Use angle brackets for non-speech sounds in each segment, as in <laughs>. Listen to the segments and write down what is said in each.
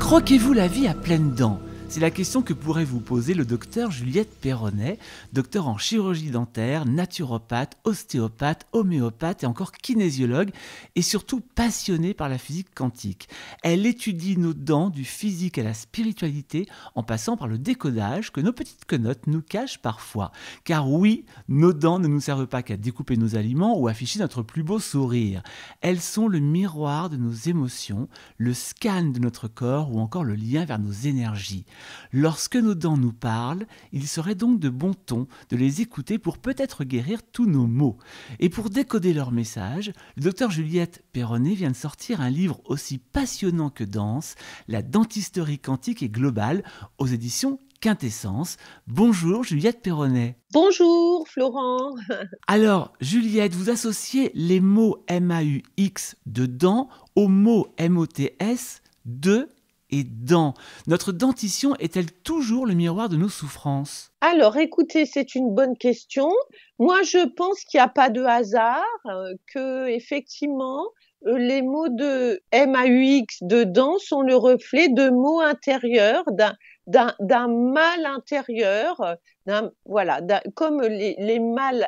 Croquez-vous la vie à pleines dents. C'est la question que pourrait vous poser le docteur Juliette Perronnet, docteur en chirurgie dentaire, naturopathe, ostéopathe, homéopathe et encore kinésiologue, et surtout passionnée par la physique quantique. Elle étudie nos dents du physique à la spiritualité en passant par le décodage que nos petites quenottes nous cachent parfois. Car oui, nos dents ne nous servent pas qu'à découper nos aliments ou afficher notre plus beau sourire. Elles sont le miroir de nos émotions, le scan de notre corps ou encore le lien vers nos énergies. Lorsque nos dents nous parlent, il serait donc de bon ton de les écouter pour peut-être guérir tous nos maux. Et pour décoder leur message, le docteur Juliette Perronnet vient de sortir un livre aussi passionnant que danse, La dentisterie quantique et globale, aux éditions Quintessence. Bonjour Juliette Perronnet. Bonjour Florent. <laughs> Alors Juliette, vous associez les mots MAUX de dents aux mots MOTS de et dents. Notre dentition est-elle toujours le miroir de nos souffrances Alors écoutez, c'est une bonne question. Moi, je pense qu'il n'y a pas de hasard, euh, que effectivement, euh, les mots de MAUX de dents sont le reflet de mots intérieurs, d'un mal intérieur, voilà, comme les, les mal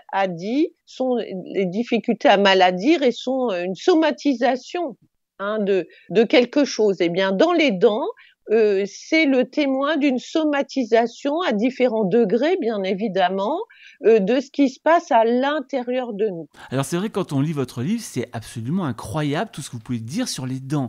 sont les difficultés à maladire et sont euh, une somatisation Hein, de, de quelque chose. Eh bien, dans les dents, euh, c'est le témoin d'une somatisation à différents degrés, bien évidemment, euh, de ce qui se passe à l'intérieur de nous. Alors c'est vrai, quand on lit votre livre, c'est absolument incroyable tout ce que vous pouvez dire sur les dents.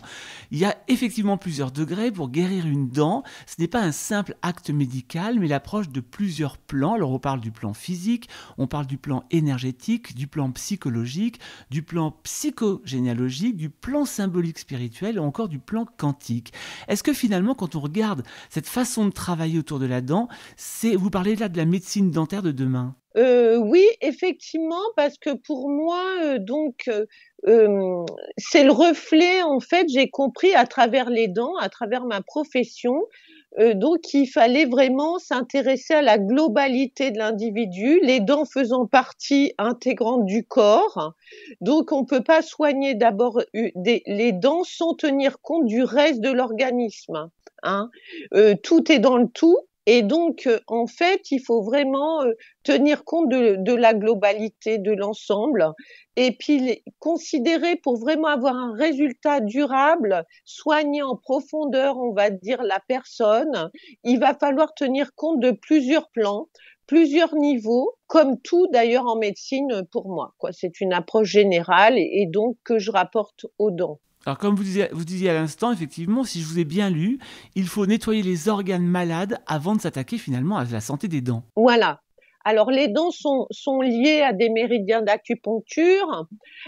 Il y a effectivement plusieurs degrés pour guérir une dent. Ce n'est pas un simple acte médical, mais l'approche de plusieurs plans. Alors on parle du plan physique, on parle du plan énergétique, du plan psychologique, du plan psychogénéalogique, du plan symbolique spirituel ou encore du plan quantique. Est-ce que finalement, quand on regarde cette façon de travailler autour de la dent, c'est vous parlez là de la médecine dentaire de demain. Euh, oui, effectivement, parce que pour moi, euh, donc, euh, c'est le reflet. En fait, j'ai compris à travers les dents, à travers ma profession, euh, donc, il fallait vraiment s'intéresser à la globalité de l'individu, les dents faisant partie intégrante du corps. Donc, on ne peut pas soigner d'abord les dents sans tenir compte du reste de l'organisme. Hein. Euh, tout est dans le tout. Et donc, euh, en fait, il faut vraiment euh, tenir compte de, la globalité, de l'ensemble, et puis considérer pour vraiment avoir un résultat durable, soigner en profondeur, on va dire, la personne, il va falloir tenir compte de plusieurs plans, plusieurs niveaux, comme tout d'ailleurs en médecine euh, pour moi. C'est une approche générale et donc que je rapporte aux dents. Alors comme vous disiez, à l'instant, effectivement, si je vous ai bien lu, il faut nettoyer les organes malades avant de s'attaquer finalement à la santé des dents. Voilà, alors les dents sont, liées à des méridiens d'acupuncture,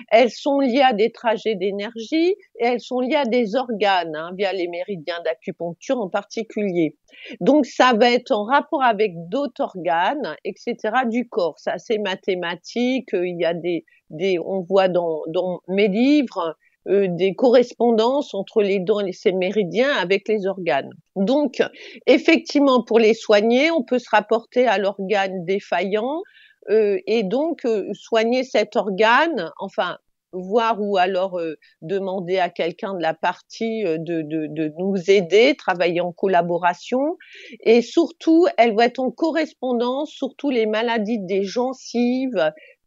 elles sont liées à des trajets d'énergie et elles sont liées à des organes hein, via les méridiens d'acupuncture en particulier. Donc ça va être en rapport avec d'autres organes, etc. du corps. Ça c'est mathématique. Il y a des, on voit dans mes livres euh, des correspondances entre les dents et ces méridiens avec les organes. Donc, effectivement, pour les soigner, on peut se rapporter à l'organe défaillant euh, et donc euh, soigner cet organe, enfin voir ou alors demander à quelqu'un de la partie de, de, nous aider, travailler en collaboration. Et surtout, elle va être en correspondance, surtout les maladies des gencives,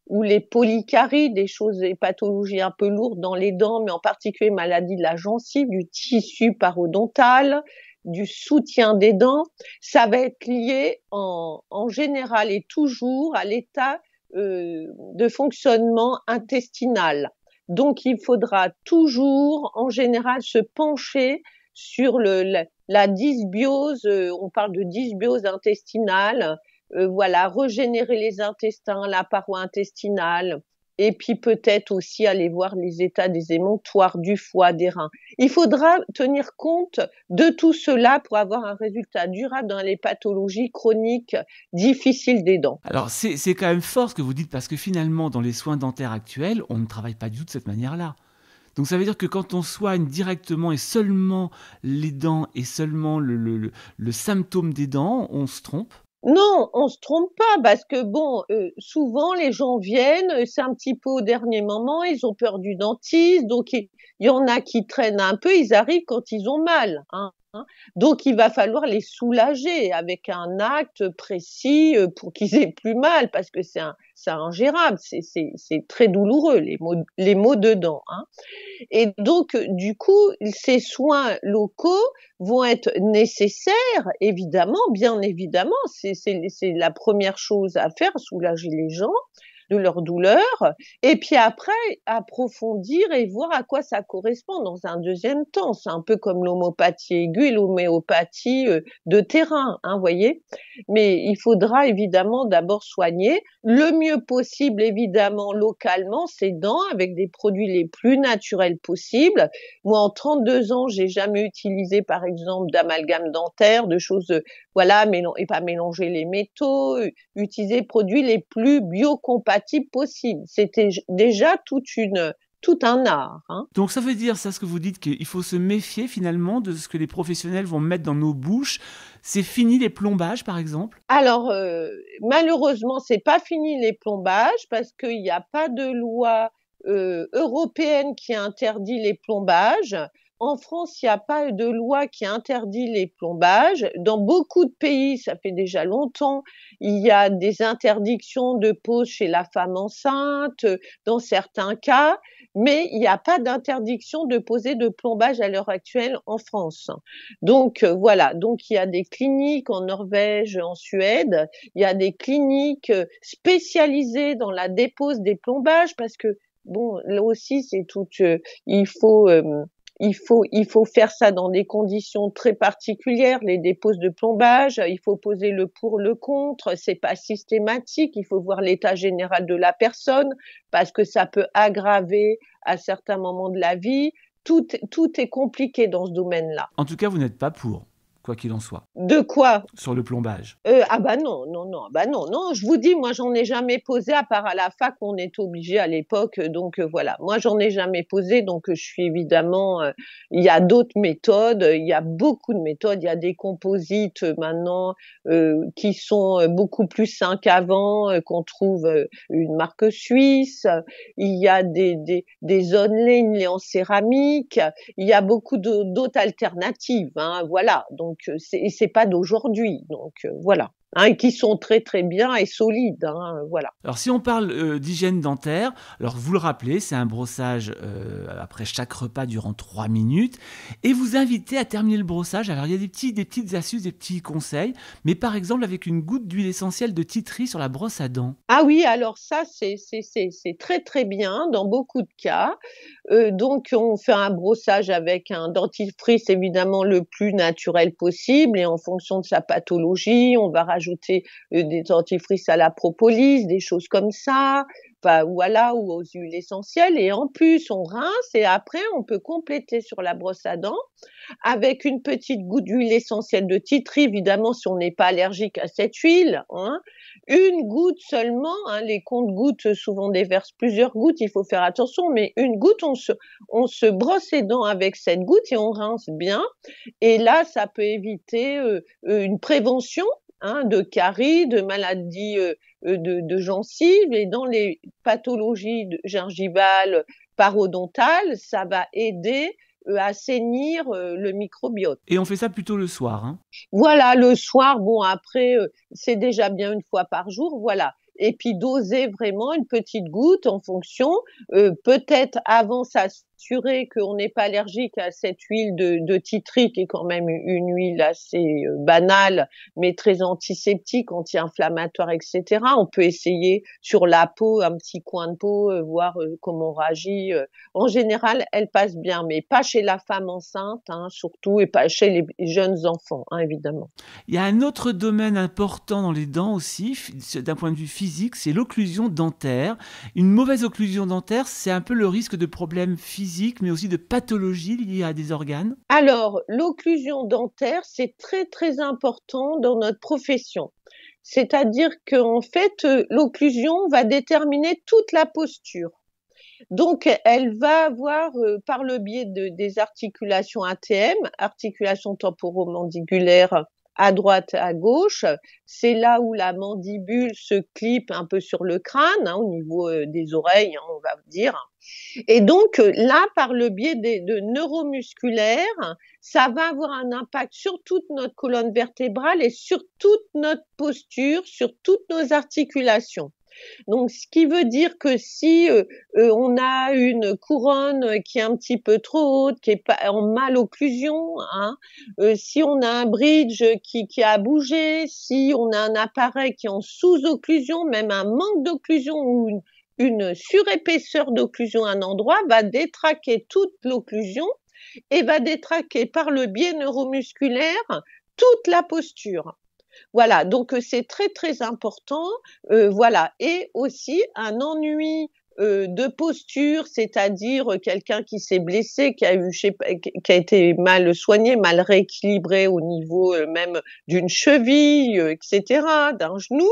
ou les polycaries, des choses, des pathologies un peu lourdes dans les dents, mais en particulier maladie de la gencive, du tissu parodontal, du soutien des dents, ça va être lié en, en général et toujours à l'état euh, de fonctionnement intestinal. Donc il faudra toujours, en général, se pencher sur le, la, dysbiose, euh, on parle de dysbiose intestinale, euh, voilà, régénérer les intestins, la paroi intestinale, et puis peut-être aussi aller voir les états des émontoires, du foie, des reins. Il faudra tenir compte de tout cela pour avoir un résultat durable dans les pathologies chroniques difficiles des dents. Alors c'est quand même fort ce que vous dites, parce que finalement, dans les soins dentaires actuels, on ne travaille pas du tout de cette manière-là. Donc ça veut dire que quand on soigne directement et seulement les dents et seulement le symptôme des dents, on se trompe non, on se trompe pas parce que bon, euh, souvent les gens viennent, euh, c'est un petit peu au dernier moment, ils ont peur du dentiste, donc il y, y, en a qui traînent un peu, ils arrivent quand ils ont mal. Hein. Hein. Donc il va falloir les soulager avec un acte précis euh, pour qu'ils aient plus mal, parce que c'est ingérable, c'est très douloureux, les mots, dedans. Hein. Et donc du coup, ces soins locaux vont être nécessaires, évidemment, bien évidemment, c'est la première chose à faire, soulager les gens, de leur douleur, et puis après approfondir et voir à quoi ça correspond dans un deuxième temps. C'est un peu comme l'homopathie aiguë, l'homéopathie euh, de terrain, hein, voyez. Mais il faudra évidemment d'abord soigner le mieux possible, évidemment localement, ses dents avec des produits les plus naturels possibles. Moi, en 32 ans, j'ai jamais utilisé, par exemple, d'amalgame dentaire, de choses, euh, voilà, et pas mélanger les métaux, euh, utiliser produits les plus biocompatibles possible. C'était déjà toute une, tout un art. Hein. Donc ça veut dire, ça ce que vous dites, qu'il faut se méfier finalement de ce que les professionnels vont mettre dans nos bouches. C'est fini les plombages par exemple Alors euh, malheureusement, malheureusement, n'est pas fini les plombages parce qu'il n'y a pas de loi euh, européenne qui interdit les plombages. En France, il n'y a pas de loi qui interdit les plombages. Dans beaucoup de pays, ça fait déjà longtemps, il y a des interdictions de pose chez la femme enceinte, dans certains cas, mais il n'y a pas d'interdiction de poser de plombage à l'heure actuelle en France. Donc euh, voilà, donc il y a des cliniques en Norvège, en Suède, il y a des cliniques euh, spécialisées dans la dépose des plombages parce que bon, là aussi c'est tout, euh, il faut il faut, il faut faire ça dans des conditions très particulières, les dépôts de plombage, il faut poser le pour, le contre, c'est pas systématique, il faut voir l'état général de la personne parce que ça peut aggraver à certains moments de la vie. tout est compliqué dans ce domaine-là. En tout cas, vous n'êtes pas pour quoi qu'il en soit. De quoi Sur le plombage. Euh, ah bah non, non, non, bah non, non, je vous dis, moi j'en ai jamais posé, à part à la fac, on est obligé à l'époque, donc euh, voilà. Moi j'en ai jamais posé, donc euh, je suis évidemment, il y a d'autres méthodes, il y a beaucoup de méthodes, il y a des composites maintenant qui sont beaucoup plus sains qu'avant, qu'on trouve une marque suisse, il y a des, des, des en céramique, il y a beaucoup d'autres alternatives, hein, voilà, donc donc, euh, c'est pas d'aujourd'hui. Donc, euh, voilà. Hein, qui sont très très bien et solides. Hein, voilà. Alors si on parle euh, d'hygiène dentaire, alors vous le rappelez, c'est un brossage euh, après chaque repas durant 3 minutes et vous invitez à terminer le brossage. Alors il y a des, petits, des petites astuces, des petits conseils, mais par exemple avec une goutte d'huile essentielle de titri sur la brosse à dents. Ah oui, alors ça c'est très très bien dans beaucoup de cas. Euh, donc on fait un brossage avec un dentifrice évidemment le plus naturel possible et en fonction de sa pathologie, on va rajouter ajouter euh, des dentifrices à la propolis, des choses comme ça, voilà, ou aux huiles essentielles. Et en plus, on rince et après, on peut compléter sur la brosse à dents avec une petite goutte d'huile essentielle de titri, évidemment, si on n'est pas allergique à cette huile. Hein, une goutte seulement, hein, les comptes-gouttes euh, souvent déversent plusieurs gouttes, il faut faire attention, mais une goutte, on se, on se brosse les dents avec cette goutte et on rince bien. Et là, ça peut éviter euh, une prévention Hein, de caries, de maladies euh, euh, de, gencives. Et dans les pathologies gingivales parodontales, ça va aider euh, à assainir le microbiote. Et on fait ça plutôt le soir. Hein voilà, le soir, bon, après, c'est déjà bien une fois par jour, voilà. Et puis doser vraiment une petite goutte en fonction, peut-être avant sa qu'on n'est pas allergique à cette huile de, de qui est quand même une huile assez euh, banale, mais très antiseptique, anti-inflammatoire, etc. On peut essayer sur la peau, un petit coin de peau, euh, voir euh, comment on réagit. En général, elle passe bien, mais pas chez la femme enceinte, hein, surtout, et pas chez les jeunes enfants, hein, évidemment. Il y a un autre domaine important dans les dents aussi, d'un point de vue physique, c'est l'occlusion dentaire. Une mauvaise occlusion dentaire, c'est un peu le risque de problèmes physiques mais aussi de pathologies liées à des organes Alors, l'occlusion dentaire, c'est très très important dans notre profession. C'est-à-dire qu'en fait, euh, l'occlusion va déterminer toute la posture. Donc, elle va avoir, euh, par le biais de, des articulations ATM, articulations temporomandibulaires à droite, à gauche. C'est là où la mandibule se clipe un peu sur le crâne, hein, au niveau euh, des oreilles, hein, on va dire. Et donc euh, là, par le biais des, de neuromusculaires, ça va avoir un impact sur toute notre colonne vertébrale et sur toute notre posture, sur toutes nos articulations. Donc, ce qui veut dire que si euh, euh, on a une couronne qui est un petit peu trop haute, qui est en mal occlusion, hein, euh, si on a un bridge qui, a bougé, si on a un appareil qui est en sous-occlusion, même un manque d'occlusion ou une, une surépaisseur d'occlusion à un endroit va détraquer toute l'occlusion et va détraquer par le biais neuromusculaire toute la posture. Voilà, donc euh, c'est très très important. Euh, voilà, et aussi un ennui euh, de posture, c'est-à-dire quelqu'un qui s'est blessé, qui a eu, je sais qui a été mal soigné, mal rééquilibré au niveau même d'une cheville, etc., d'un genou,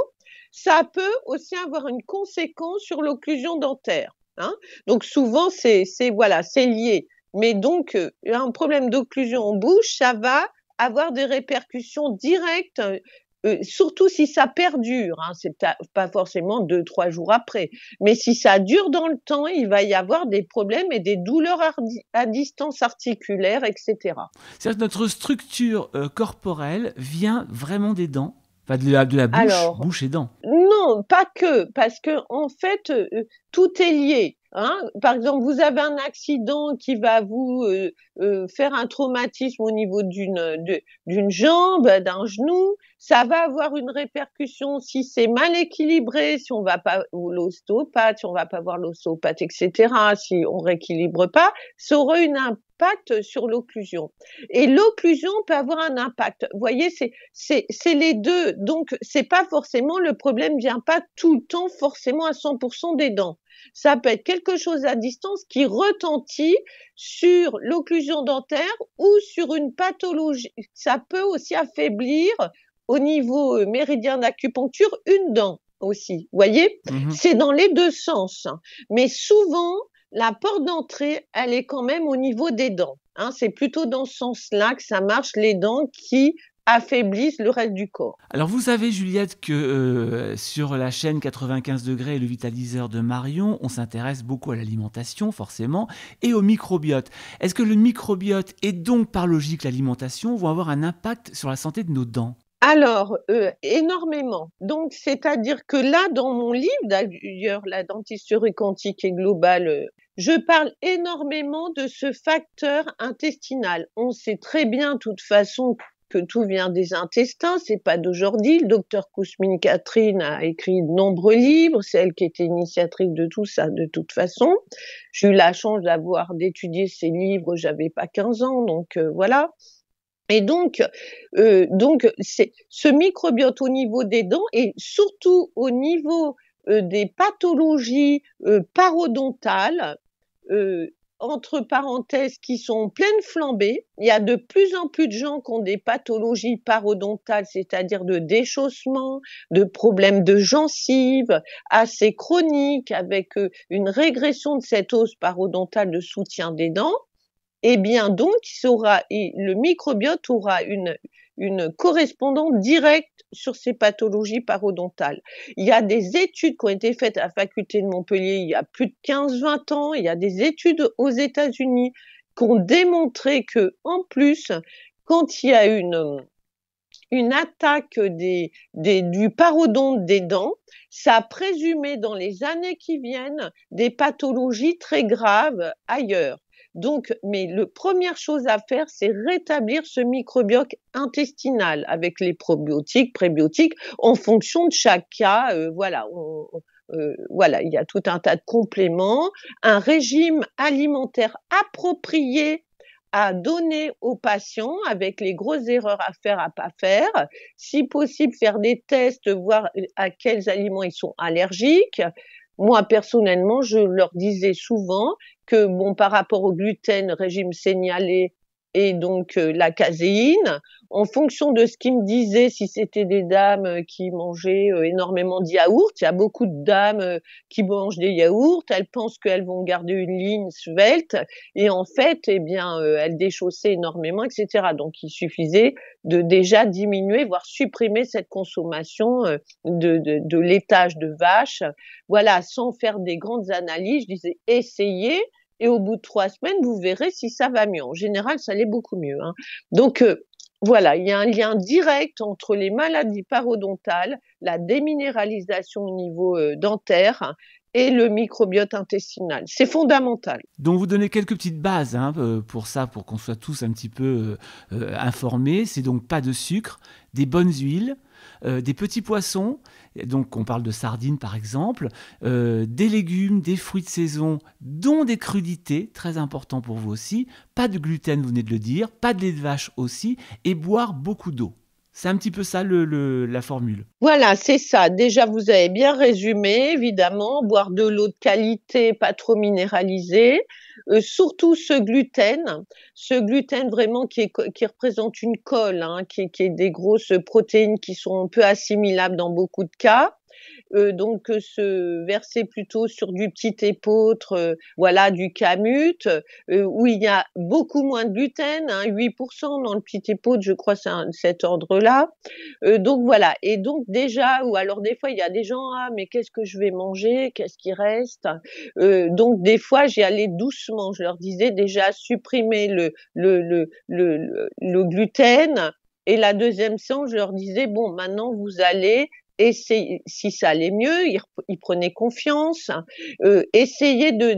ça peut aussi avoir une conséquence sur l'occlusion dentaire. Hein. donc souvent c'est voilà c'est lié. Mais donc un problème d'occlusion en bouche, ça va avoir des répercussions directes euh, euh, surtout si ça perdure, hein, c'est pas forcément deux, trois jours après, mais si ça dure dans le temps, il va y avoir des problèmes et des douleurs à distance articulaire, etc. C'est-à-dire que notre structure euh, corporelle vient vraiment des dents Pas de la, de la bouche, bouche et dents. Non, pas que, parce que en fait, tout est lié. Hein. Par exemple, vous avez un accident qui va vous euh, euh, faire un traumatisme au niveau d'une d'une jambe, d'un genou. Ça va avoir une répercussion si c'est mal équilibré, si on va pas ou l'ostéopathe, si on va pas voir l'ostéopathe, etc. Si on rééquilibre pas, ça aura une, sur l'occlusion. Et l'occlusion peut avoir un impact. Vous voyez, c'est les deux. Donc, c'est pas forcément le problème vient pas tout le temps forcément à 100% des dents. Ça peut être quelque chose à distance qui retentit sur l'occlusion dentaire ou sur une pathologie. Ça peut aussi affaiblir au niveau euh, méridien d'acupuncture une dent aussi. vous Voyez, mm-hmm. c'est dans les deux sens. Mais souvent, la porte d'entrée, elle est quand même au niveau des dents. Hein. c'est plutôt dans ce sens-là que ça marche, les dents qui affaiblissent le reste du corps. Alors vous savez Juliette que euh, sur la chaîne 95 degrés et le vitaliseur de Marion, on s'intéresse beaucoup à l'alimentation forcément et au microbiote. Est-ce que le microbiote et donc par logique l'alimentation vont avoir un impact sur la santé de nos dents alors, euh, énormément. Donc, c'est-à-dire que là, dans mon livre, d'ailleurs, la dentisterie quantique et globale, euh, je parle énormément de ce facteur intestinal. On sait très bien, de toute façon, que tout vient des intestins, c'est pas d'aujourd'hui. Le docteur Kousmine Catherine a écrit de nombreux livres, c'est elle qui était initiatrice de tout ça, de toute façon. J'ai eu la chance d'avoir d'étudier ses livres, j'avais pas 15 ans, donc euh, voilà. Et donc, euh, donc c'est ce microbiote au niveau des dents et surtout au niveau euh, des pathologies euh, parodontales, entre parenthèses, qui sont pleines flambées. Il y a de plus en plus de gens qui ont des pathologies parodontales, c'est-à-dire de déchaussement, de problèmes de gencives assez chroniques, avec une régression de cette hausse parodontale de soutien des dents eh bien donc le microbiote aura une, correspondance directe sur ces pathologies parodontales. Il y a des études qui ont été faites à la faculté de Montpellier il y a plus de 15-20 ans, il y a des études aux États-Unis qui ont démontré que en plus quand il y a une une attaque du parodonte des dents, ça a présumé dans les années qui viennent des pathologies très graves ailleurs. Donc, mais la première chose à faire, c'est rétablir ce microbiote intestinal avec les probiotiques, prébiotiques, en fonction de chaque cas. Euh, voilà, euh, voilà, il y a tout un tas de compléments. Un régime alimentaire approprié à donner aux patients avec les grosses erreurs à faire, à pas faire. Si possible, faire des tests, voir euh, à quels aliments ils sont allergiques. Moi, personnellement, je leur disais souvent, que bon, par rapport au gluten, régime signalé et donc euh, la caséine, en fonction de ce qu'ils me disaient, si c'était des dames euh, qui mangeaient euh, énormément de yaourts, il y a beaucoup de dames qui mangent des yaourts, elles pensent qu'elles vont garder une ligne svelte, et en fait, eh bien, elles déchaussaient énormément, etc. Donc, il suffisait de déjà diminuer, voire supprimer cette consommation de, de, de laitage de vache, voilà, sans faire des grandes analyses. Je disais, essayez, et au bout de trois semaines, vous verrez si ça va mieux. En général, ça l'est beaucoup mieux. Hein. Donc euh, voilà, il y a un lien direct entre les maladies parodontales, la déminéralisation au niveau euh, dentaire et le microbiote intestinal. C'est fondamental. Donc vous donnez quelques petites bases hein, euh, pour ça, pour qu'on soit tous un petit peu informés. C'est donc pas de sucre, des bonnes huiles, euh, des petits poissons, donc on parle de sardines par exemple, euh, des légumes, des fruits de saison, dont des crudités, très important pour vous aussi, pas de gluten, vous venez de le dire, pas de lait de vache aussi, et boire beaucoup d'eau. C'est un petit peu ça la formule. Voilà, c'est ça. Déjà, vous avez bien résumé, évidemment, boire de l'eau de qualité, pas trop minéralisée, euh, surtout ce gluten, ce gluten vraiment qui, représente une colle, hein, qui, qui, est des grosses protéines qui sont peu assimilables dans beaucoup de cas. Euh, donc euh, se verser plutôt sur du petit épôtre, euh, voilà, du camut, où il y a beaucoup moins de gluten, hein, 8% dans le petit épôtre, je crois, c'est cet ordre-là. donc voilà, et donc déjà, ou alors des fois, il y a des gens, ah, mais qu'est-ce que je vais manger, qu'est-ce qui reste Donc des fois, j'y allais doucement, je leur disais déjà, supprimer le, le, le, le, le gluten, et la deuxième séance, je leur disais, bon, maintenant vous allez et si ça allait mieux, ils prenaient prenait confiance, euh, Essayez de,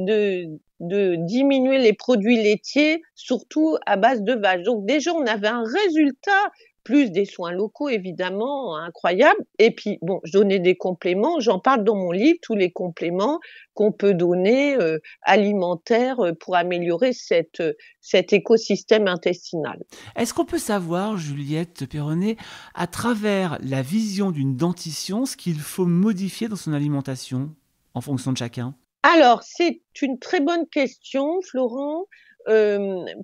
de diminuer les produits laitiers, surtout à base de vache. Donc déjà, on avait un résultat plus des soins locaux évidemment incroyables. Et puis bon, je donnais des compléments, j'en parle dans mon livre, tous les compléments qu'on peut donner euh, alimentaires euh, pour améliorer euh, cet écosystème intestinal. Est-ce qu'on peut savoir, Juliette Perronnet, à travers la vision d'une dentition, ce qu'il faut modifier dans son alimentation en fonction de chacun alors, c'est une très bonne question, Florent,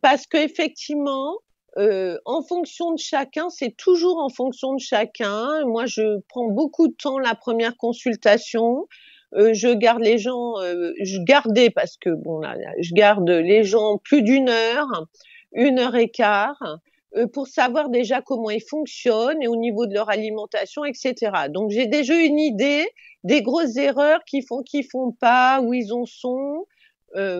parce qu'effectivement, euh, en fonction de chacun, c'est toujours en fonction de chacun. Moi, je prends beaucoup de temps la première consultation. Euh, je garde les gens, euh, je gardais parce que bon là, je garde les gens plus d'une heure, une heure et quart pour savoir déjà comment ils fonctionnent et au niveau de leur alimentation, etc. Donc j'ai déjà une idée des grosses erreurs qu'ils font, qu'ils font pas, où ils en sont,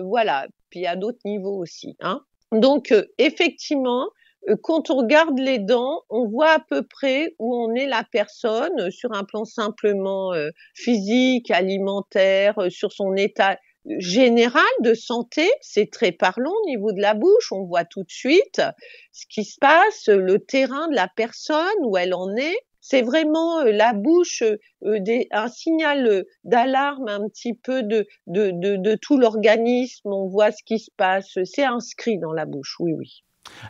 voilà. Puis à d'autres niveaux aussi. Hein. Donc, effectivement, euh, quand on regarde les dents, on voit à peu près où en est la personne euh, sur un plan simplement euh, physique, alimentaire, sur son état général de santé, c'est très parlant au niveau de la bouche, on voit tout de suite ce qui se passe, le terrain de la personne, où elle en est. C'est vraiment la bouche, un signal d'alarme un petit peu de, de tout l'organisme, on voit ce qui se passe, c'est inscrit dans la bouche, oui, oui.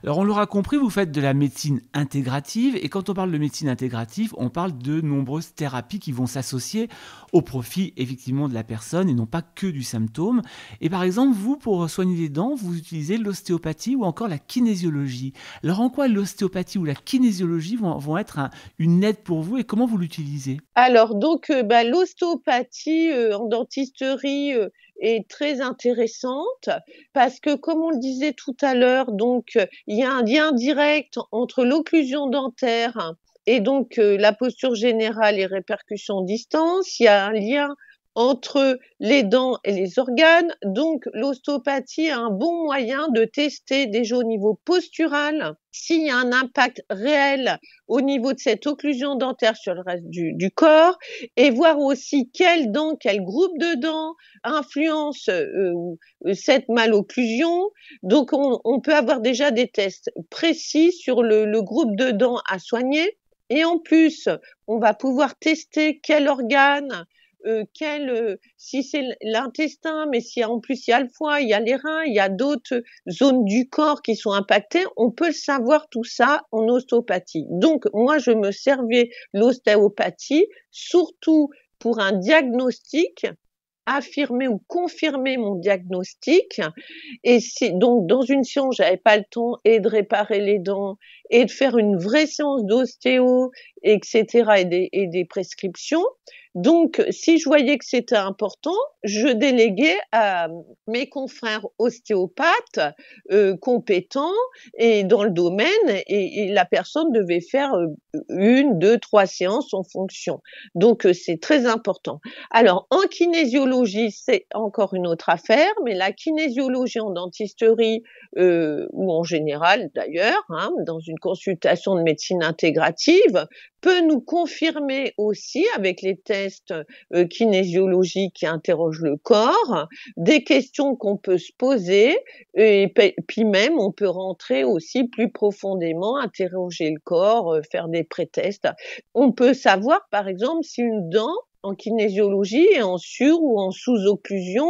Alors on l'aura compris, vous faites de la médecine intégrative et quand on parle de médecine intégrative, on parle de nombreuses thérapies qui vont s'associer au profit effectivement de la personne et non pas que du symptôme. Et par exemple, vous, pour soigner les dents, vous utilisez l'ostéopathie ou encore la kinésiologie. Alors en quoi l'ostéopathie ou la kinésiologie vont, être une aide pour vous et comment vous l'utilisez Alors donc euh, bah, l'ostéopathie euh, en dentisterie... Euh, est très intéressante parce que, comme on le disait tout à l'heure, donc il y a un lien direct entre l'occlusion dentaire et donc euh, la posture générale et répercussions distance. Il y a un lien entre les dents et les organes. Donc l'ostéopathie a un bon moyen de tester déjà au niveau postural s'il y a un impact réel au niveau de cette occlusion dentaire sur le reste du, corps et voir aussi quel dents, quel groupe de dents influence euh, euh, cette malocclusion. Donc on, peut avoir déjà des tests précis sur le, le groupe de dents à soigner. Et en plus, on va pouvoir tester quel organe euh, quel, euh, si c'est l'intestin, mais si en plus il y a le foie, il y a les reins, il y a d'autres zones du corps qui sont impactées, on peut le savoir tout ça en ostéopathie. Donc moi je me servais l'ostéopathie surtout pour un diagnostic affirmer ou confirmer mon diagnostic. Et si, donc, dans une séance, j'avais pas le temps et de réparer les dents et de faire une vraie séance d'ostéo, etc. et des prescriptions. Donc, si je voyais que c'était important, je déléguais à mes confrères ostéopathes euh, compétents et dans le domaine, et, la personne devait faire euh, une, deux, trois séances en fonction. Donc, euh, c'est très important. Alors, en kinésiologie, c'est encore une autre affaire, mais la kinésiologie en dentisterie, ou en général d'ailleurs, hein, dans une consultation de médecine intégrative, peut nous confirmer aussi avec les tests euh, kinésiologiques qui interrogent le corps, des questions qu'on peut se poser et puis même on peut rentrer aussi plus profondément, interroger le corps, euh, faire des prétests. On peut savoir par exemple si une dent en kinésiologie, en sur ou en sous-occlusion.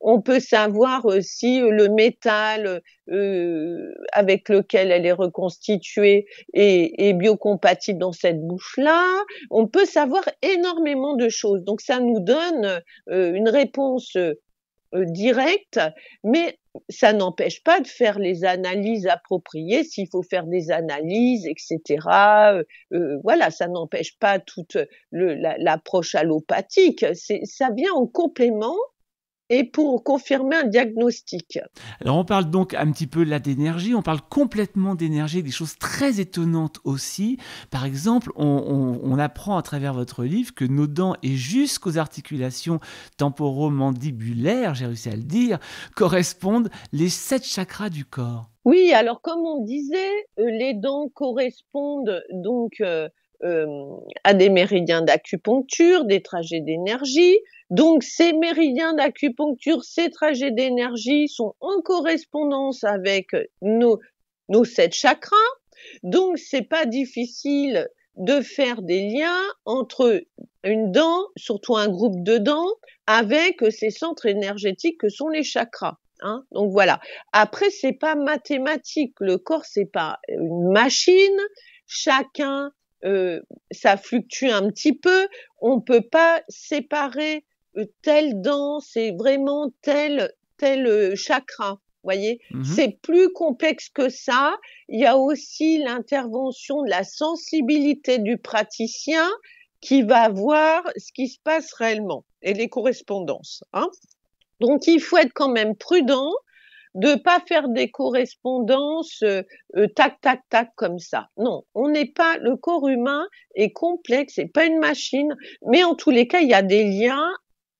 On peut savoir euh, si euh, le métal euh, avec lequel elle est reconstituée est, biocompatible dans cette bouche-là. On peut savoir énormément de choses. Donc ça nous donne une réponse euh, direct, mais ça n'empêche pas de faire les analyses appropriées s'il faut faire des analyses, etc. Euh, euh, voilà, ça n'empêche pas toute l'approche allopathique. Ça vient en complément et pour confirmer un diagnostic. Alors on parle donc un petit peu là d'énergie, on parle complètement d'énergie, des choses très étonnantes aussi. Par exemple, on, apprend à travers votre livre que nos dents et jusqu'aux articulations temporomandibulaires, j'ai réussi à le dire, correspondent les sept chakras du corps. Oui, alors comme on disait, euh, les dents correspondent donc... Euh, euh, à des méridiens d'acupuncture, des trajets d'énergie. Donc ces méridiens d'acupuncture, ces trajets d'énergie sont en correspondance avec nos, nos sept chakras. Donc c'est pas difficile de faire des liens entre une dent, surtout un groupe de dents, avec ces centres énergétiques que sont les chakras. Hein Donc voilà. Après, c'est pas mathématique. Le corps, c'est pas une machine. Chacun euh, ça fluctue un petit peu. On peut pas séparer euh, telle danse et vraiment tel tel euh, chakra. Voyez, mmh c'est plus complexe que ça. Il y a aussi l'intervention de la sensibilité du praticien qui va voir ce qui se passe réellement et les correspondances. Hein. Donc il faut être quand même prudent de pas faire des correspondances euh, euh, tac tac tac comme ça. Non, on n'est pas le corps humain est complexe, c'est pas une machine, mais en tous les cas, il y a des liens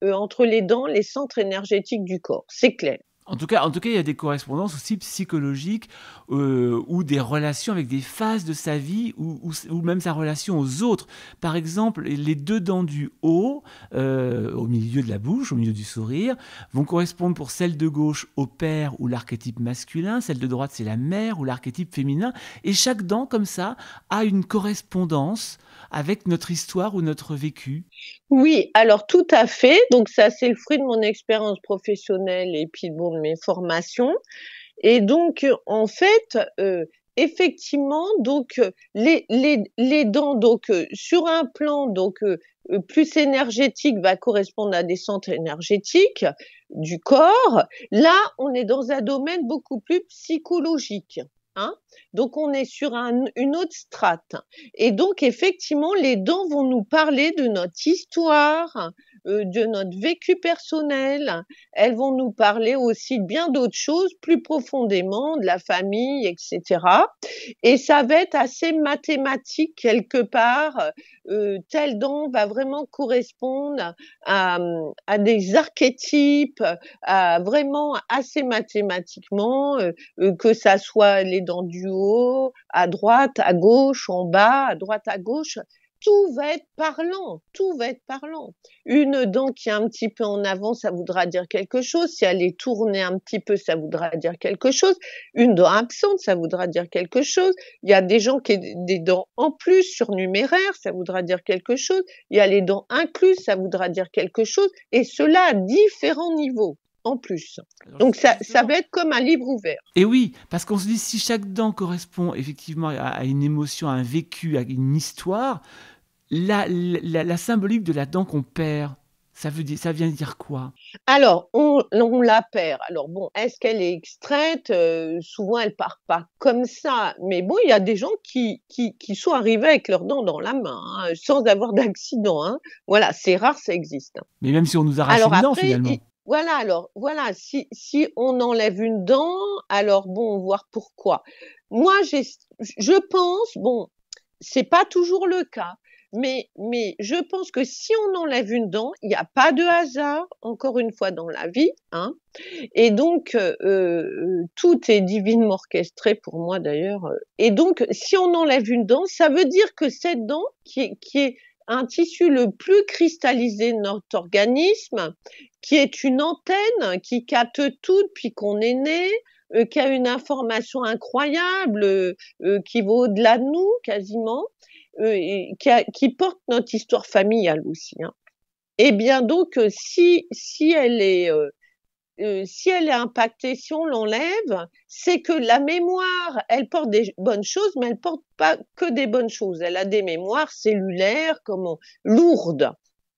euh, entre les dents, les centres énergétiques du corps, c'est clair. En tout cas, en tout cas, il y a des correspondances aussi psychologiques euh, ou des relations avec des phases de sa vie ou, ou, même sa relation aux autres. Par exemple, les deux dents du haut, euh, au milieu de la bouche, au milieu du sourire, vont correspondre pour celle de gauche au père ou l'archétype masculin, celle de droite c'est la mère ou l'archétype féminin, et chaque dent comme ça a une correspondance avec notre histoire ou notre vécu. Oui, alors tout à fait. Donc ça, c'est le fruit de mon expérience professionnelle et puis bon mes formations. Et donc, en fait, euh, effectivement, donc les, les, les dents, donc euh, sur un plan donc euh, plus énergétique va correspondre à des centres énergétiques du corps. Là, on est dans un domaine beaucoup plus psychologique. Hein donc on est sur un, une autre strate. Et donc effectivement, les dents vont nous parler de notre histoire, euh, de notre vécu personnel. Elles vont nous parler aussi de bien d'autres choses plus profondément, de la famille, etc. Et ça va être assez mathématique quelque part. Euh, tel va vraiment correspondre à, des archétypes, à vraiment assez mathématiquement, euh, euh, que ça soit les dents du haut, à droite, à gauche, en bas, à droite, à gauche tout va être parlant, tout va être parlant. Une dent qui est un petit peu en avant, ça voudra dire quelque chose. Si elle est tournée un petit peu, ça voudra dire quelque chose. Une dent absente, ça voudra dire quelque chose. Il y a des gens qui ont des dents en plus, surnuméraires, ça voudra dire quelque chose. Il y a les dents incluses, ça voudra dire quelque chose. Et cela à différents niveaux plus. Donc ça, va être comme un livre ouvert. Et oui, parce qu'on se dit si chaque dent correspond effectivement à une émotion, à un vécu, à une histoire, la, symbolique de la dent qu'on perd, ça, veut dire, ça vient dire quoi Alors, on, la perd. Alors bon, est-ce qu'elle est extraite euh, Souvent, elle part pas comme ça. Mais bon, il y a des gens qui, qui, sont arrivés avec leurs dents dans la main, hein, sans avoir <laughs> d'accident. Hein. Voilà, c'est rare, ça existe. Mais même si on nous arrache Alors, une finalement. Voilà, alors, voilà, si, on enlève une dent, alors bon, voir pourquoi. Moi, je pense, bon, c'est pas toujours le cas, mais, mais je pense que si on enlève une dent, il n'y a pas de hasard, encore une fois, dans la vie. Hein. Et donc, euh, euh, tout est divinement orchestré pour moi d'ailleurs. Euh. Et donc, si on enlève une dent, ça veut dire que cette dent qui est un tissu le plus cristallisé de notre organisme, qui est une antenne qui capte tout depuis qu'on est né, euh, qui a une information incroyable, euh, euh, qui va au-delà de nous quasiment, qui, porte notre histoire familiale aussi. Et hein. eh bien donc, si, si elle est euh, si elle est impactée, si on l'enlève, c'est que la mémoire, elle porte des bonnes choses, mais elle porte pas que des bonnes choses. Elle a des mémoires cellulaires, comment lourdes.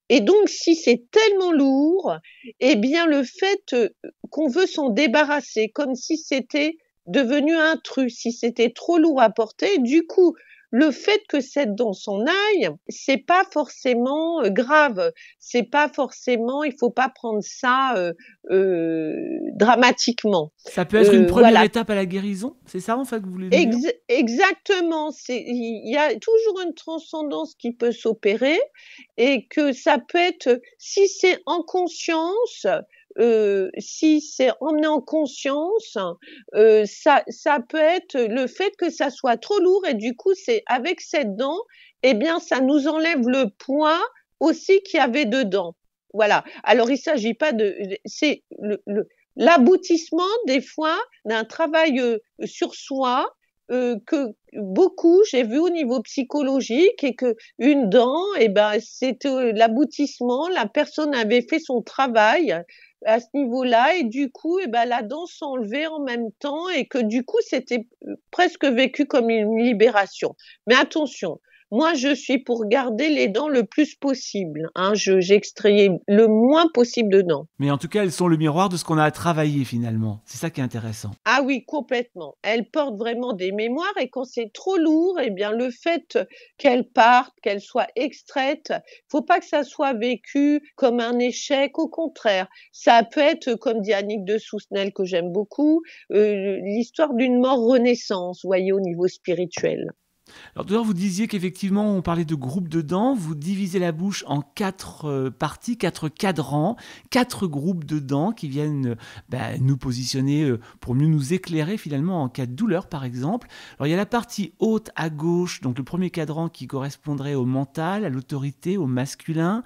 Et donc, si c'est tellement lourd, eh bien, le fait euh, qu'on veut s'en débarrasser, comme si c'était devenu intrus, si c'était trop lourd à porter, du coup, le fait que cette danse en aille, c'est pas forcément euh, grave, c'est pas forcément, il faut pas prendre ça euh, euh dramatiquement. Ça peut être une euh, première étape à la guérison, c'est ça en fait que vous voulez dire Exactement, il y a toujours une transcendance qui peut s'opérer et que ça peut être, si c'est en conscience, euh, si c'est emmené en conscience, euh, ça, ça peut être le fait que ça soit trop lourd et du coup, c'est avec cette dent, eh bien, ça nous enlève le poids aussi qu'il y avait dedans. Voilà. Alors, il s'agit pas de, c'est l'aboutissement des fois d'un travail euh, sur soi euh, que beaucoup j'ai vu au niveau psychologique et que une dent, eh ben c'était euh, l'aboutissement. La personne avait fait son travail à ce niveau-là et du coup, eh ben la dent s'enlevait en même temps et que du coup c'était euh, presque vécu comme une libération. Mais attention, moi, je suis pour garder les dents le plus possible. Hein. J'extrayais le moins possible de dents. Mais en tout cas, elles sont le miroir de ce qu'on a à travailler finalement. C'est ça qui est intéressant. Ah oui, complètement. Elles portent vraiment des mémoires et quand c'est trop lourd, eh bien, le fait qu'elles partent, qu'elles soient extraites, faut pas que ça soit vécu comme un échec. Au contraire, ça peut être, comme dit Annick de Sousnel, que j'aime beaucoup, euh, l'histoire d'une mort renaissance, voyez, au niveau spirituel. Alors tout à l'heure, vous disiez qu'effectivement, on parlait de groupe de dents. Vous divisez la bouche en quatre euh, parties, quatre cadrans, quatre groupes de dents qui viennent euh, bah, nous positionner euh, pour mieux nous éclairer finalement en cas de douleur, par exemple. Alors il y a la partie haute à gauche, donc le premier cadran qui correspondrait au mental, à l'autorité, au masculin.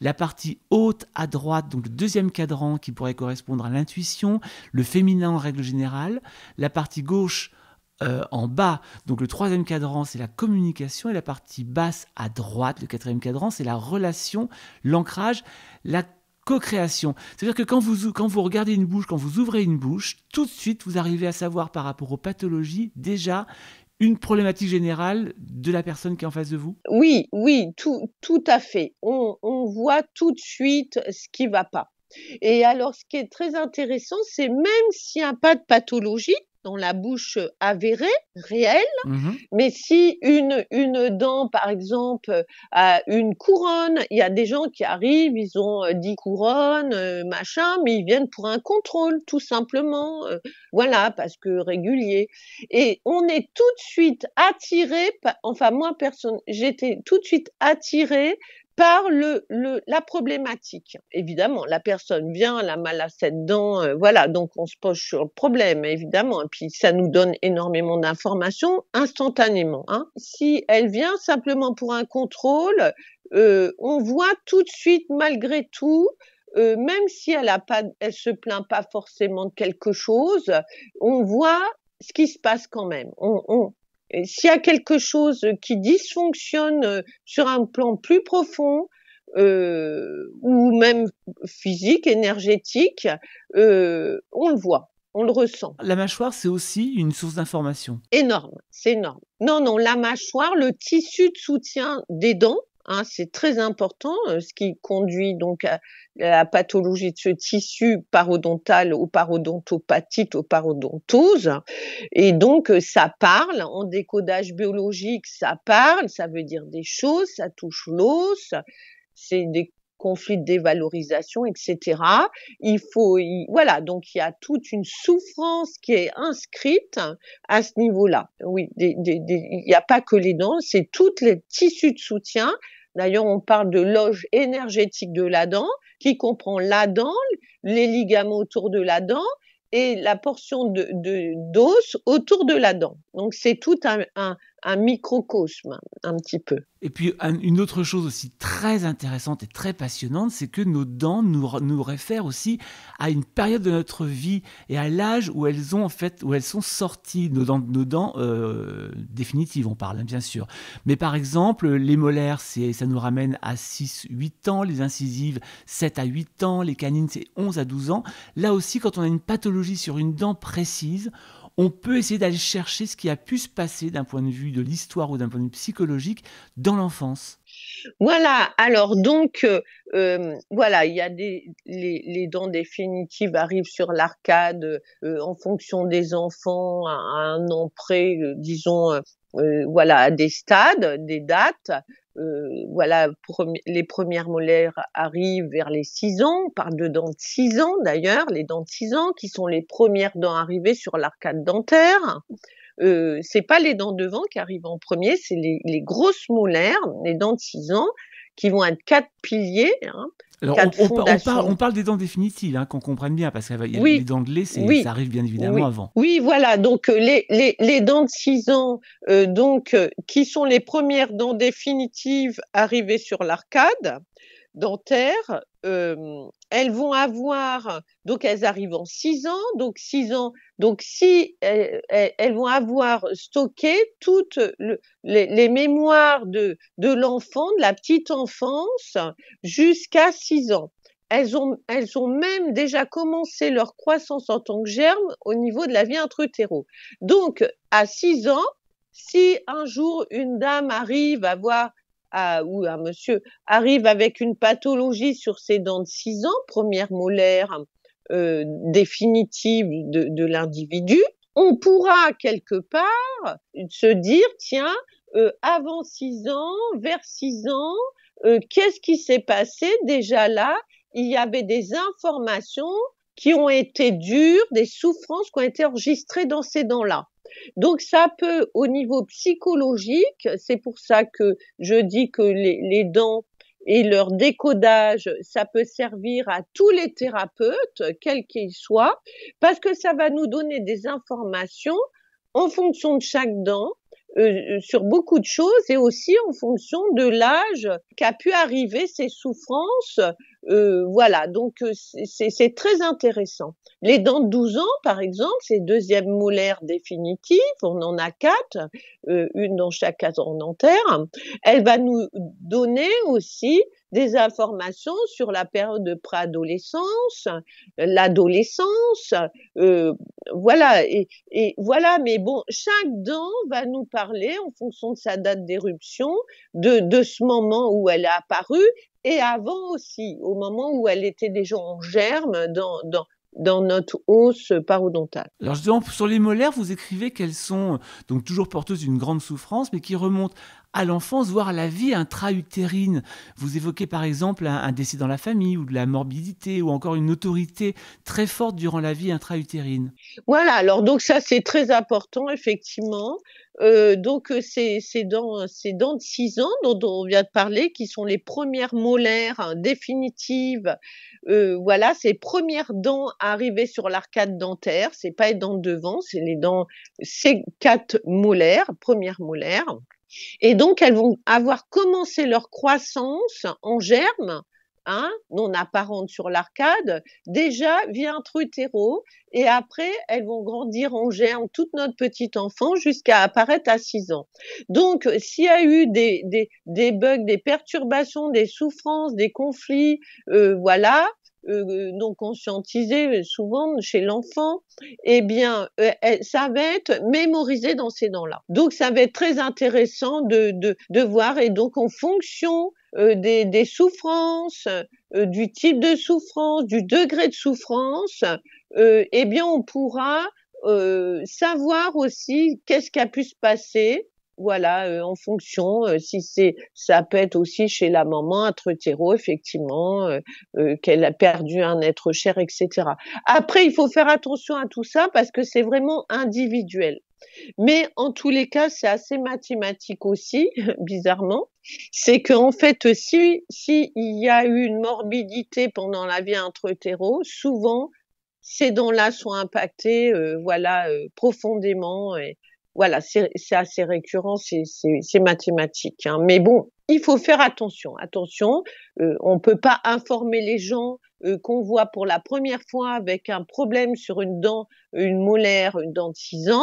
La partie haute à droite, donc le deuxième cadran qui pourrait correspondre à l'intuition, le féminin en règle générale. La partie gauche euh, en bas. Donc le troisième cadran, c'est la communication et la partie basse à droite. Le quatrième cadran, c'est la relation, l'ancrage, la co-création. C'est-à-dire que quand vous, quand vous regardez une bouche, quand vous ouvrez une bouche, tout de suite, vous arrivez à savoir par rapport aux pathologies déjà une problématique générale de la personne qui est en face de vous Oui, oui, tout, à fait. On, on voit tout de suite ce qui ne va pas. Et alors, ce qui est très intéressant, c'est même s'il n'y a pas de pathologie, dans la bouche avérée, réelle. Mmh mais si une, une dent, par exemple, a une couronne, il y a des gens qui arrivent, ils ont 10 euh, couronnes, euh, machin, mais ils viennent pour un contrôle, tout simplement. Euh, voilà, parce que régulier. Et on est tout de suite attiré, enfin moi personne, j'étais tout de suite attirée par la problématique. Évidemment, la personne vient, elle a mal à cette dent, euh, voilà, donc on se pose sur le problème, évidemment, et puis ça nous donne énormément d'informations instantanément. Hein. Si elle vient simplement pour un contrôle, euh, on voit tout de suite, malgré tout, euh, même si elle a pas, elle se plaint pas forcément de quelque chose, on voit ce qui se passe quand même. on, s'il y a quelque chose qui dysfonctionne euh, sur un plan plus profond, euh, ou même physique, énergétique, euh, on le voit, on le ressent. La mâchoire, c'est aussi une source d'information. Énorme, c'est énorme. Non, non, la mâchoire, le tissu de soutien des dents, Hein, c'est très important, euh, ce qui conduit donc à la pathologie de ce tissu parodontal ou parodontopathite ou parodontose. Et donc, euh, ça parle, en décodage biologique, ça parle, ça veut dire des choses, ça touche l'os, c'est des conflits de dévalorisation, etc. Il faut, voilà, donc il y a toute une souffrance qui est inscrite à ce niveau-là. Oui, il n'y a pas que les dents, c'est tous les tissus de soutien D'ailleurs, on parle de loge énergétique de la dent, qui comprend la dent, les ligaments autour de la dent et la portion de d'os autour de la dent. Donc, c'est tout un, un microcosme, un petit peu. Et puis, une autre chose aussi très intéressante et très passionnante, c'est que nos dents nous, réfèrent aussi à une période de notre vie et à l'âge où elles ont en fait, où elles sont sorties, nos dents, nos dents euh, définitives, on parle, hein, bien sûr. Mais par exemple, les molaires, c'est, ça nous ramène à 6, 8 ans, les incisives, 7 à 8 ans, les canines, c'est 11 à 12 ans. Là aussi, quand on a une pathologie sur une dent précise, on peut essayer d'aller chercher ce qui a pu se passer d'un point de vue de l'histoire ou d'un point de vue psychologique dans l'enfance. Voilà, alors donc, euh, euh, voilà, il y a des, les, dents définitives arrivent sur l'arcade euh, en fonction des enfants, à, un an près, disons, euh, voilà, des stades, des dates. Euh, voilà, les premières molaires arrivent vers les 6 ans, on parle de dents de 6 ans d'ailleurs, les dents de 6 ans qui sont les premières dents arrivées sur l'arcade dentaire. Euh, c'est pas les dents devant qui arrivent en premier, c'est les, les, grosses molaires, les dents de 6 ans, qui vont être quatre piliers. Hein, on, parle, des dents définitives, hein, qu'on comprenne bien, parce qu'il euh, y a, les dents de lait, ça arrive bien évidemment avant. Oui, voilà, donc euh, les, dents de 6 ans, euh, donc, qui sont les premières dents définitives arrivées sur l'arcade, dentaire euh, elles vont avoir, donc elles arrivent en 6 ans, donc 6 ans, donc si elles, vont avoir stocké toutes les, mémoires de, l'enfant, de la petite enfance, jusqu'à 6 ans. Elles ont, elles ont même déjà commencé leur croissance en tant que germe au niveau de la vie intra Donc, à 6 ans, si un jour une dame arrive à voir ou un monsieur arrive avec une pathologie sur ses dents de 6 ans, première molaire euh, définitive de, l'individu, on pourra quelque part se dire, tiens, euh, avant 6 ans, vers 6 ans, euh, qu'est-ce qui s'est passé déjà là Il y avait des informations qui ont été dures, des souffrances qui ont été enregistrées dans ces dents-là. Donc ça peut, au niveau psychologique, c'est pour ça que je dis que les, dents et leur décodage, ça peut servir à tous les thérapeutes, quels qu'ils soient, parce que ça va nous donner des informations en fonction de chaque dent, euh, euh, sur beaucoup de choses et aussi en fonction de l'âge qu'a pu arriver ces souffrances euh, voilà, donc euh, c'est très intéressant. Les dents de 12 ans, par exemple, c'est deuxième molaire définitive, on en a quatre, euh, une dans chaque case dentaire. Elle va nous donner aussi des informations sur la période de préadolescence, l'adolescence, voilà et, voilà. Mais bon, chaque dent va nous parler en fonction de sa date d'éruption, de, de ce moment où elle est apparue, et avant aussi, au moment où elle était déjà en germe dans, notre os parodontale. Alors justement, sur les molaires, vous écrivez qu'elles sont euh, donc toujours porteuses d'une grande souffrance, mais qui remontent à l'enfance, voire la vie intra-utérine. Vous évoquez par exemple un, décès dans la famille ou de la morbidité ou encore une autorité très forte durant la vie intra-utérine. Voilà, alors donc ça c'est très important effectivement. Euh, donc euh, c'est dans ces dents de 6 ans dont, on vient de parler qui sont les premières molaires hein, définitives. Euh, voilà, ces premières dents arrivées sur l'arcade dentaire, c'est pas les dents devant, c'est les dents, c'est quatre molaires, premières molaires. Et donc, elles vont avoir commencé leur croissance en germe, hein, non apparente sur l'arcade, déjà via un trutéro, et après, elles vont grandir en germe toute notre petite enfant jusqu'à apparaître à 6 ans. Donc, s'il y a eu des, bugs, des perturbations, des souffrances, des conflits, euh, voilà, euh, non conscientisées euh, souvent chez l'enfant, eh bien, euh, eh, ça va être mémorisé dans ces dents-là. Donc, ça va être très intéressant de, de, voir. Et donc, en fonction euh, des, des, souffrances, du type de souffrance, du degré de souffrance, eh bien, on pourra savoir aussi qu'est-ce qui a pu se passer voilà, euh, en fonction, euh, si c'est, ça peut être aussi chez la maman un trottiero, effectivement, euh, qu'elle a perdu un être cher, etc. Après, il faut faire attention à tout ça parce que c'est vraiment individuel. Mais en tous les cas, c'est assez mathématique aussi, <laughs> bizarrement. C'est que en fait, si s'il y a eu une morbidité pendant la vie terreau souvent ces dents là sont impactées voilà, profondément. Et, voilà, c'est assez récurrent, c'est mathématique. Hein. Mais bon, il faut faire attention. Attention, euh, on ne peut pas informer les gens euh, qu'on voit pour la première fois avec un problème sur une dent, une molaire, une dent de 6 ans,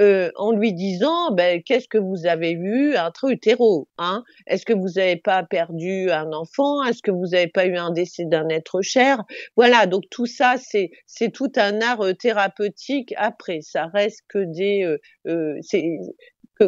euh, en lui disant ben, qu'est-ce que vous avez eu un utéro hein Est-ce que vous n'avez pas perdu un enfant Est-ce que vous n'avez pas eu un décès d'un être cher Voilà, donc tout ça, c'est, tout un art thérapeutique. Après, ça reste que des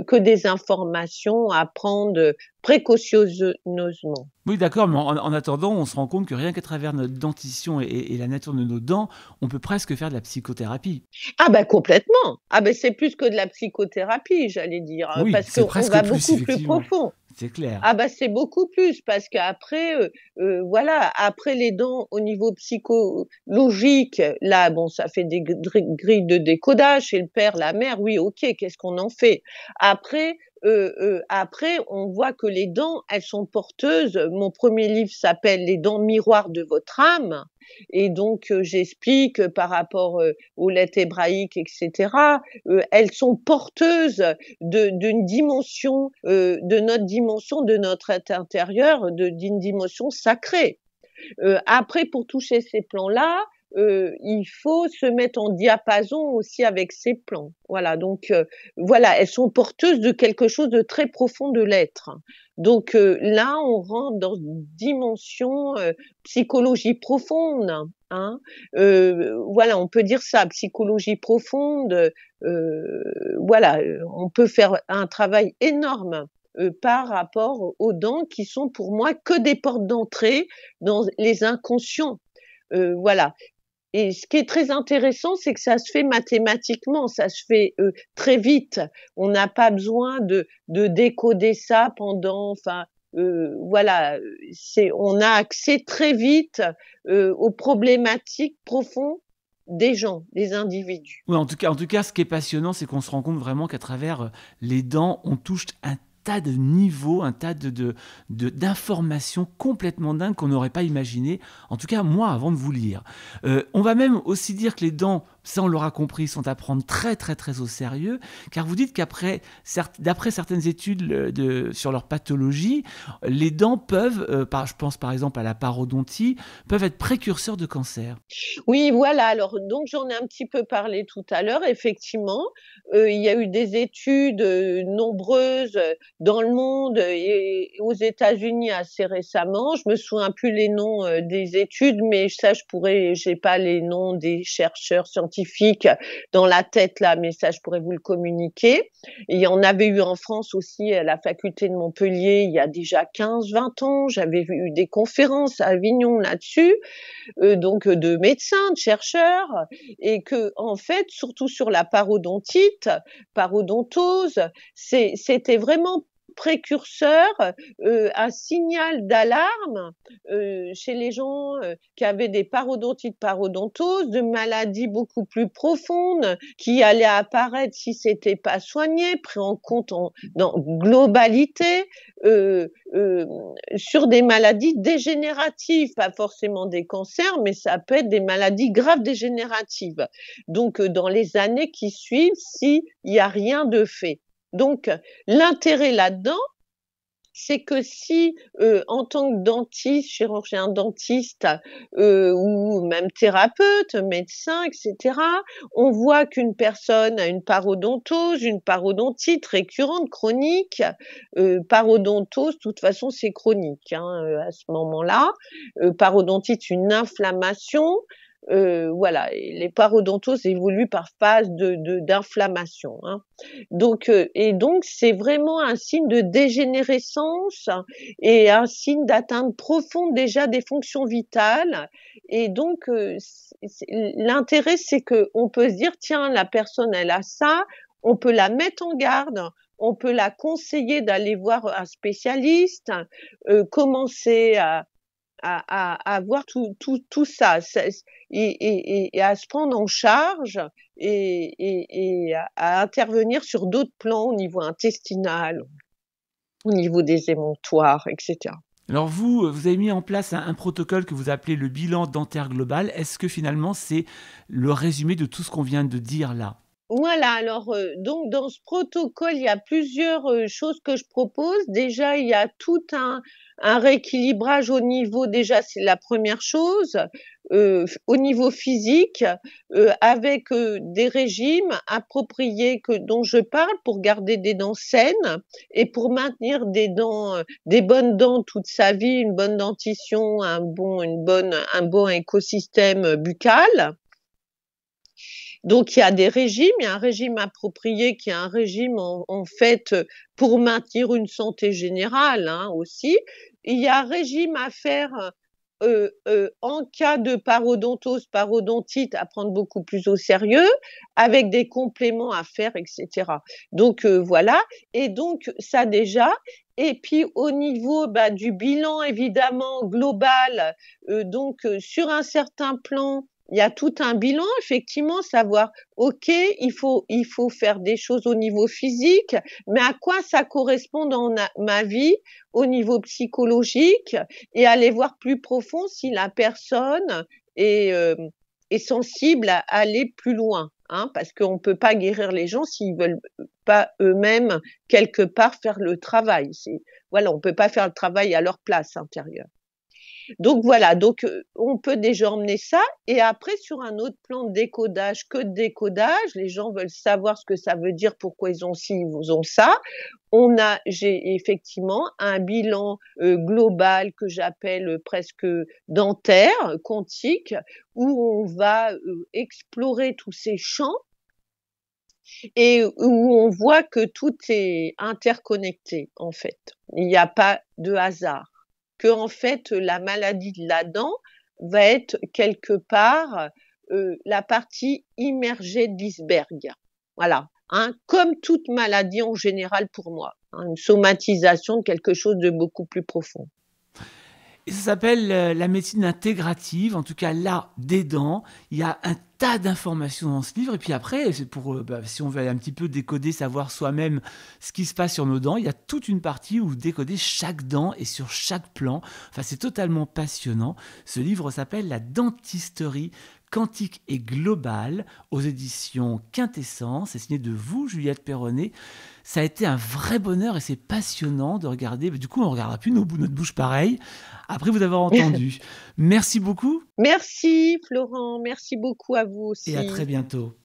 que, des informations à prendre précautionneusement. Oui, d'accord, mais en, attendant, on se rend compte que rien qu'à travers notre dentition et, la nature de nos dents, on peut presque faire de la psychothérapie. Ah ben complètement. Ah ben c'est plus que de la psychothérapie, j'allais dire, parce qu'on va beaucoup plus profond. C'est clair. Ah bah c'est beaucoup plus parce qu'après euh, euh, voilà après les dents au niveau psychologique là bon ça fait des grilles de décodage chez le père la mère oui ok qu'est-ce qu'on en fait après euh, euh, après, on voit que les dents, elles sont porteuses. Mon premier livre s'appelle Les dents miroirs de votre âme. Et donc, euh, j'explique par rapport aux lettres hébraïques, etc., elles sont porteuses d'une dimension, de notre dimension, de notre être intérieur, d'une dimension sacrée. après, pour toucher ces plans-là, euh, il faut se mettre en diapason aussi avec ces plans. Voilà, donc euh, voilà, elles sont porteuses de quelque chose de très profond de l'être. Donc euh, là, on rentre dans une dimension psychologie profonde. Hein. voilà, on peut dire ça, psychologie profonde. voilà, on peut faire un travail énorme par rapport aux dents qui sont pour moi que des portes d'entrée dans les inconscients. voilà et ce qui est très intéressant, c'est que ça se fait mathématiquement, ça se fait euh, très vite. On n'a pas besoin de, décoder ça pendant, enfin, euh, voilà, c'est, on a accès très vite euh, aux problématiques profondes des gens, des individus. Oui, en tout cas, en tout cas ce qui est passionnant, c'est qu'on se rend compte vraiment qu'à travers les dents, on touche un tas de niveaux, un tas de, d'informations complètement dingues qu'on n'aurait pas imaginé, en tout cas moi, avant de vous lire. Euh, on va même aussi dire que les dents ça on l'aura compris, sont à prendre très très très au sérieux, car vous dites qu'après, d'après certaines études euh, de, sur leur pathologie, les dents peuvent, euh, par, je pense par exemple à la parodontie, peuvent être précurseurs de cancer. Oui, voilà, alors donc j'en ai un petit peu parlé tout à l'heure, effectivement, euh, il y a eu des études nombreuses dans le monde et aux États-Unis assez récemment, je me souviens plus les noms des études, mais ça je pourrais, j'ai pas les noms des chercheurs scientifiques dans la tête là, mais ça je pourrais vous le communiquer. Il y en avait eu en France aussi à euh, la faculté de Montpellier il y a déjà 15-20 ans. J'avais eu des conférences à Avignon là-dessus, euh, donc euh, de médecins, de chercheurs, et que en fait surtout sur la parodontite, parodontose, c'était vraiment précurseur, euh, un signal d'alarme euh, chez les gens euh, qui avaient des parodontites, parodontoses, de maladies beaucoup plus profondes qui allaient apparaître si c'était pas soigné, pris en compte dans globalité sur des maladies dégénératives, pas forcément des cancers, mais ça peut être des maladies graves dégénératives. Donc dans les années qui suivent, s'il n'y a rien de fait. Donc, l'intérêt là-dedans, c'est que si, euh, en tant que dentiste, chirurgien dentiste euh, ou même thérapeute, médecin, etc., on voit qu'une personne a une parodontose, une parodontite récurrente, chronique, euh, parodontose, de toute façon, c'est chronique hein, à ce moment-là, parodontite, une inflammation, euh, voilà, les parodontoses évoluent par phase de d'inflammation. Hein. Donc euh, et donc c'est vraiment un signe de dégénérescence et un signe d'atteinte profonde déjà des fonctions vitales. Et donc euh, l'intérêt c'est que on peut se dire tiens la personne elle a ça, on peut la mettre en garde, on peut la conseiller d'aller voir un spécialiste, commencer à, à, avoir tout, tout, tout ça et, et, à se prendre en charge et, à intervenir sur d'autres plans au niveau intestinal, au niveau des émontoires, etc. Alors vous, euh, vous avez mis en place un protocole que vous appelez le bilan dentaire global. Est-ce que finalement c'est le résumé de tout ce qu'on vient de dire là voilà, alors donc dans ce protocole, il y a plusieurs choses que je propose. Déjà, il y a tout un, un rééquilibrage au niveau, déjà c'est la première chose, euh, au niveau physique, avec des régimes appropriés que, dont je parle pour garder des dents saines et pour maintenir des dents, des bonnes dents toute sa vie, une bonne dentition, un bon, une bonne, un bon écosystème buccal. Donc il y a des régimes, il y a un régime approprié qui est un régime en, fait pour maintenir une santé générale hein, aussi. Il y a un régime à faire euh, euh, en cas de parodontose, parodontite, à prendre beaucoup plus au sérieux, avec des compléments à faire, etc. Donc euh, voilà, et donc ça déjà. Et puis au niveau bah, du bilan évidemment global, euh, donc euh, sur un certain plan, il y a tout un bilan, effectivement, savoir, OK, il faut, il faut faire des choses au niveau physique, mais à quoi ça correspond dans ma vie au niveau psychologique et aller voir plus profond si la personne est, euh, est sensible à aller plus loin. Hein, parce qu'on ne peut pas guérir les gens s'ils veulent pas eux-mêmes quelque part faire le travail. Voilà, on ne peut pas faire le travail à leur place intérieure. Donc voilà, donc euh, on peut déjà emmener ça et après sur un autre plan de décodage que de décodage, les gens veulent savoir ce que ça veut dire, pourquoi ils ont ci, ils ont ça. On a, j'ai effectivement un bilan euh, global que j'appelle euh, presque dentaire, quantique, où on va explorer tous ces champs et où on voit que tout est interconnecté en fait. Il n'y a pas de hasard que en fait la maladie de la dent va être quelque part euh, la partie immergée de l'iceberg. Voilà. Hein, comme toute maladie en général pour moi, hein, une somatisation de quelque chose de beaucoup plus profond ça s'appelle euh, la médecine intégrative, en tout cas là, des dents. Il y a un tas d'informations dans ce livre. Et puis après, c'est pour, euh, bah, si on veut un petit peu décoder, savoir soi-même ce qui se passe sur nos dents, il y a toute une partie où décoder chaque dent et sur chaque plan. Enfin, c'est totalement passionnant. Ce livre s'appelle La dentisterie quantique et global aux éditions Quintessence. C'est signé de vous, Juliette Perronnet. Ça a été un vrai bonheur et c'est passionnant de regarder. Du coup, on ne regardera plus nos, notre bouche pareil après vous avoir entendu. <laughs> merci beaucoup. Merci, Florent. Merci beaucoup à vous aussi. Et à très bientôt.